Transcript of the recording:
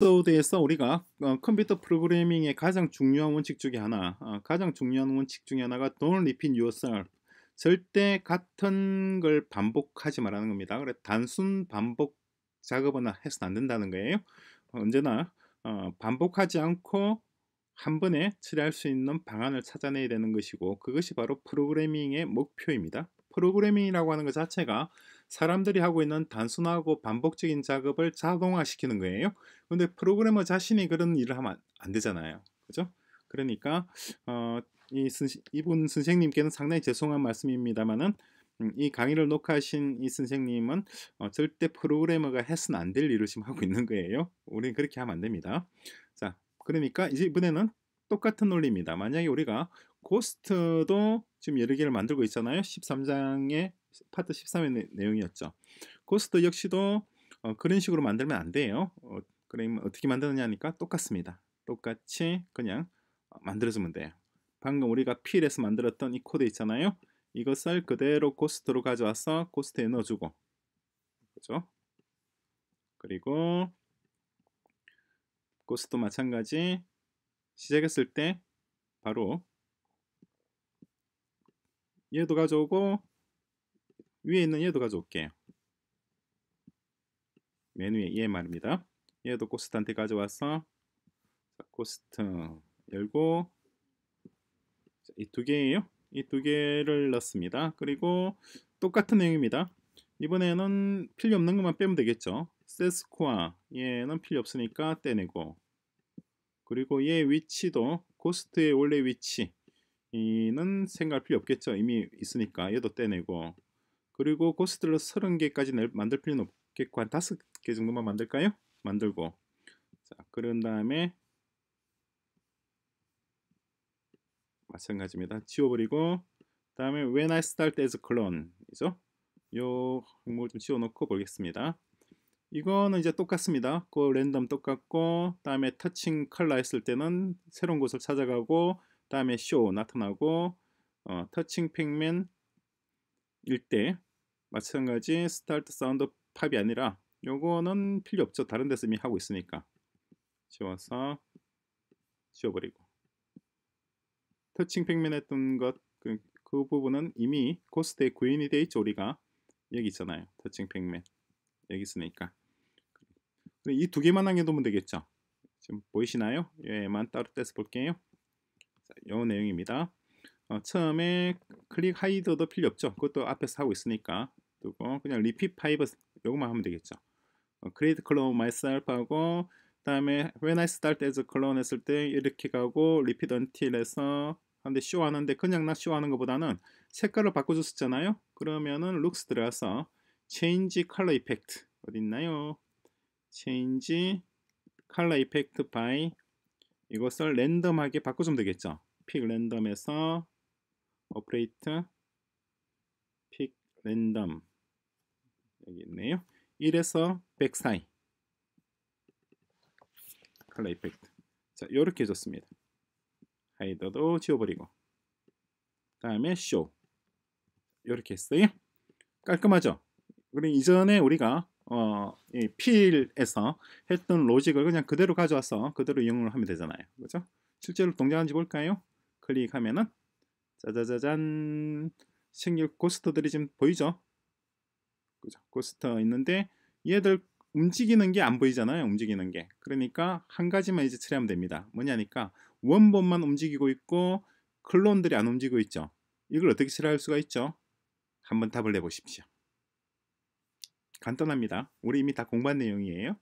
에피소드에서 우리가 어, 컴퓨터 프로그래밍의 가장 중요한 원칙 중에 하나 어, 가장 중요한 원칙 중에 하나가 Don't repeat yourself 절대 같은 걸 반복하지 말라는 겁니다 그래 단순 반복 작업은 해서는 안 된다는 거예요 어, 언제나 어, 반복하지 않고 한 번에 처리할 수 있는 방안을 찾아내야 되는 것이고 그것이 바로 프로그래밍의 목표입니다 프로그래밍이라고 하는 것 자체가 사람들이 하고 있는 단순하고 반복적인 작업을 자동화시키는 거예요. 근데 프로그래머 자신이 그런 일을 하면 안 되잖아요. 그죠? 그러니까 어, 이 선, 이분 선생님께는 상당히 죄송한 말씀입니다만은 음, 이 강의를 녹화하신 이 선생님은 어, 절대 프로그래머가 해서는 안 될 일을 지금 하고 있는 거예요. 우리는 그렇게 하면 안 됩니다. 자, 그러니까 이제 이번에는 똑같은 논리입니다. 만약에 우리가 고스트도 지금 여러 개를 만들고 있잖아요. 13장의 파트 13의 내, 내용이었죠. 고스트 역시도 어, 그런 식으로 만들면 안 돼요. 어, 그럼 어떻게 만드느냐니까 똑같습니다. 똑같이 그냥 만들어주면 돼요. 방금 우리가 필에서 만들었던 이 코드 있잖아요. 이것을 그대로 고스트로 가져와서 고스트에 넣어주고 그죠? 그리고 고스도 마찬가지 시작했을 때 바로 얘도 가져오고 위에 있는 얘도 가져올게요. 메뉴에 얘 말입니다. 얘도 코스트한테 가져와서 자, 코스트 열고 이 두 개예요. 이 두 개를 넣습니다. 그리고 똑같은 내용입니다. 이번에는 필요 없는 것만 빼면 되겠죠. 세스코아 얘는 필요 없으니까 떼내고 그리고 얘 위치도 코스트의 원래 위치 이는 생각할 필요 없겠죠. 이미 있으니까 얘도 떼내고 그리고 고스들로 30개까지 만들 필요는 없겠고 한 5개 정도만 만들까요? 만들고 자 그런 다음에 마찬가지입니다. 지워버리고 다음에 When I start as clone 이죠? 요 항목을 좀 지워놓고 보겠습니다. 이거는 이제 똑같습니다. 그 랜덤 똑같고 다음에 터칭 컬러 했을 때는 새로운 곳을 찾아가고 다음에 쇼 나타나고 어, 터칭 팩맨 일때 마찬가지 스타트 사운드 팝이 아니라 요거는 필요 없죠. 다른 데서 이미 하고 있으니까 지워서 지워버리고 터칭 팩맨 했던 것그 그 부분은 이미 코스트의 구인이 돼 있죠. 우리가 여기 있잖아요. 터칭 팩맨 여기 있으니까 이 두 개만 남겨두면 되겠죠. 지금 보이시나요? 얘만 예, 따로 떼서 볼게요. 요 내용입니다. 어, 처음에 클릭 하이드도 필요 없죠. 그것도 앞에서 하고 있으니까 그리고 그냥 리핏 파이브 요것만 하면 되겠죠. 어, create clone myself 하고 그다음에 when I start as a clone 했을 때 이렇게 가고 repeat until 해서 하는데 쇼 하는데 그냥 나 쇼 하는 것보다는 색깔을 바꿔줬었잖아요. 그러면은 looks 들어가서 change color effect 어디 있나요? change color effect by 이것을 랜덤하게 바꿔주면 되겠죠. 픽 랜덤에서 오퍼레이트 픽 랜덤 여기 있네요. 1에서 백 사이 컬러 이펙트 자 이렇게 해줬습니다. 하이더도 지워버리고 다음에 쇼 이렇게 했어요. 깔끔하죠? 그럼 이전에 우리가 어, 이 필에서 했던 로직을 그냥 그대로 가져와서 그대로 이용을 하면 되잖아요. 그죠? 실제로 동작하는지 볼까요? 클릭하면은 짜자자잔 생길 고스트들이 지금 보이죠? 그죠? 고스터 있는데 얘들 움직이는 게 안 보이잖아요. 움직이는 게. 그러니까 한 가지만 이제 처리하면 됩니다. 뭐냐니까 원본만 움직이고 있고 클론들이 안 움직이고 있죠. 이걸 어떻게 처리할 수가 있죠? 한번 답을 내보십시오. 간단합니다. 우리 이미 다 공부한 내용이에요.